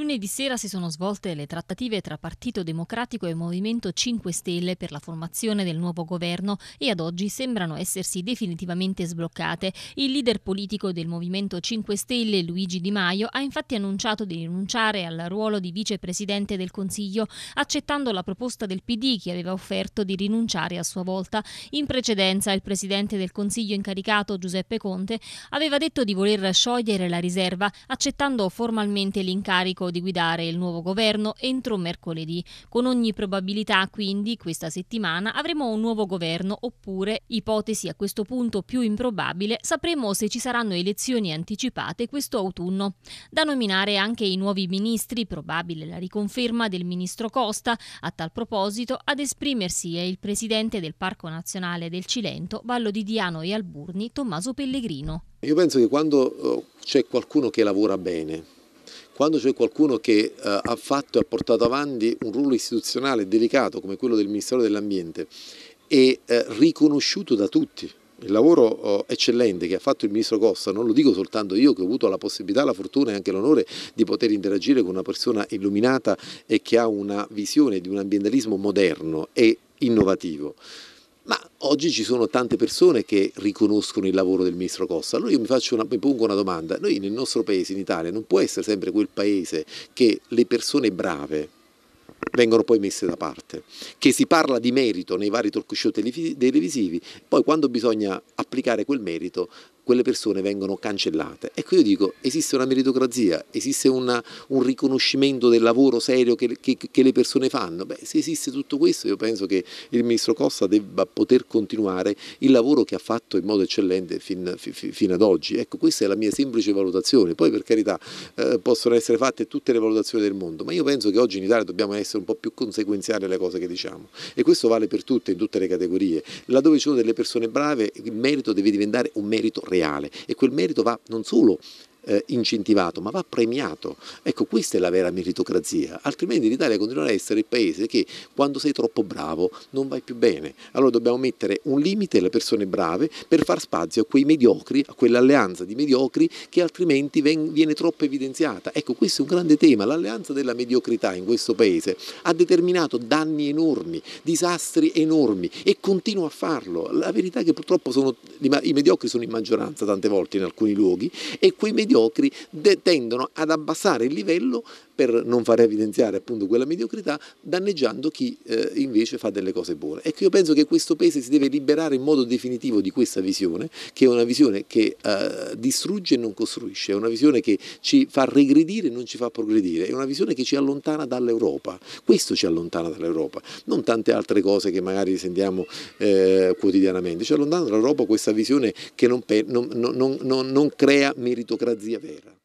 Lunedì sera si sono svolte le trattative tra Partito Democratico e Movimento 5 Stelle per la formazione del nuovo governo e ad oggi sembrano essersi definitivamente sbloccate. Il leader politico del Movimento 5 Stelle, Luigi Di Maio, ha infatti annunciato di rinunciare al ruolo di vicepresidente del Consiglio, accettando la proposta del PD che aveva offerto di rinunciare a sua volta. In precedenza il presidente del Consiglio incaricato, Giuseppe Conte, aveva detto di voler sciogliere la riserva, accettando formalmente l'incarico di guidare il nuovo governo entro mercoledì. Con ogni probabilità, quindi, questa settimana avremo un nuovo governo oppure, ipotesi a questo punto più improbabile, sapremo se ci saranno elezioni anticipate questo autunno. Da nominare anche i nuovi ministri, probabile la riconferma del ministro Costa. A tal proposito, ad esprimersi è il presidente del Parco Nazionale del Cilento, Vallo di Diano e Alburni, Tommaso Pellegrino. Io penso che quando eh, c'è qualcuno che lavora bene, quando c'è qualcuno che eh, ha fatto e ha portato avanti un ruolo istituzionale delicato come quello del Ministero dell'Ambiente e eh, riconosciuto da tutti, il lavoro eh, eccellente che ha fatto il ministro Costa, non lo dico soltanto io che ho avuto la possibilità, la fortuna e anche l'onore di poter interagire con una persona illuminata e che ha una visione di un ambientalismo moderno e innovativo. Ma oggi ci sono tante persone che riconoscono il lavoro del ministro Costa. Allora io mi, una, mi, pongo una domanda. Noi nel nostro paese, in Italia, non può essere sempre quel paese che le persone brave vengono poi messe da parte, che si parla di merito nei vari talk show televisivi, poi quando bisogna applicare quel merito quelle persone vengono cancellate. Ecco io dico, esiste una meritocrazia, esiste una, un riconoscimento del lavoro serio che, che, che le persone fanno. Beh, se esiste tutto questo io penso che il ministro Costa debba poter continuare il lavoro che ha fatto in modo eccellente fin, fin, fino ad oggi. Ecco, questa è la mia semplice valutazione. Poi per carità eh, possono essere fatte tutte le valutazioni del mondo, ma io penso che oggi in Italia dobbiamo essere un po' più conseguenziali alle cose che diciamo e questo vale per tutte, in tutte le categorie. Laddove ci sono delle persone brave, il merito deve diventare un merito reale reale e quel merito va non solo eh, incentivato, ma va premiato. Ecco, questa è la vera meritocrazia, altrimenti l'Italia continuerà a essere il paese che quando sei troppo bravo non vai più bene. Allora dobbiamo mettere un limite alle persone brave per far spazio a quei mediocri, a quell'alleanza di mediocri che altrimenti viene troppo evidenziata. Ecco, questo è un grande tema, l'alleanza della mediocrità in questo paese ha determinato danni enormi, disastri enormi e continua a farlo. La verità è che purtroppo sono, i mediocri sono in maggioranza tante volte in alcuni luoghi e quei mediocri mediocri tendono ad abbassare il livello per non fare evidenziare appunto quella mediocrità, danneggiando chi eh, invece fa delle cose buone. Ecco, io penso che questo paese si deve liberare in modo definitivo di questa visione, che è una visione che eh, distrugge e non costruisce, è una visione che ci fa regredire e non ci fa progredire, è una visione che ci allontana dall'Europa. Questo ci allontana dall'Europa, non tante altre cose che magari sentiamo eh, quotidianamente. Ci allontana dall'Europa questa visione che non, non, non, non crea meritocrazia zia Vera.